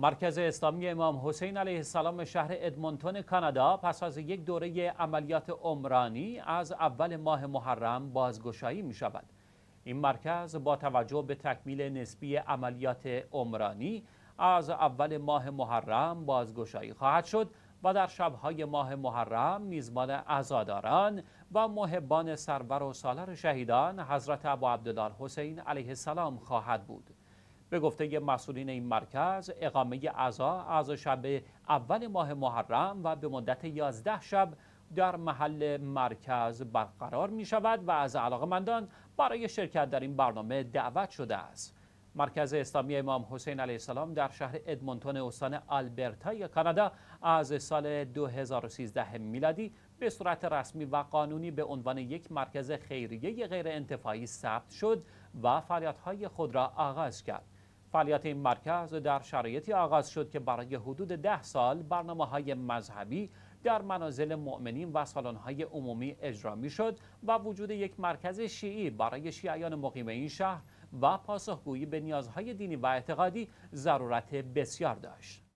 مرکز اسلامی امام حسین علیه السلام شهر ادمونتون کانادا پس از یک دوره عملیات عمرانی از اول ماه محرم بازگشایی می شود. این مرکز با توجه به تکمیل نسبی عملیات عمرانی از اول ماه محرم بازگشایی خواهد شد و در شبهای ماه محرم میزبان ازاداران و محبان سرور و سالر شهیدان حضرت ابو عبدالله حسین علیه السلام خواهد بود. به گفته مسئولین این مرکز اقامه عزا از شب اول ماه محرم و به مدت 11 شب در محل مرکز برقرار می شود و از مندان برای شرکت در این برنامه دعوت شده است. مرکز اسلامی امام حسین علیه السلام در شهر ادمونتون استان یا کانادا از سال 2013 میلادی به صورت رسمی و قانونی به عنوان یک مرکز خیریه غیر انتفاعی ثبت شد و فعالیت‌های خود را آغاز کرد. فعالیت این مرکز در شرایطی آغاز شد که برای حدود ده سال برنامه های مذهبی در منازل مؤمنین و سالن‌های عمومی اجرا شد و وجود یک مرکز شیعی برای شیعیان مقیم این شهر و پاسخگویی به نیازهای دینی و اعتقادی ضرورت بسیار داشت.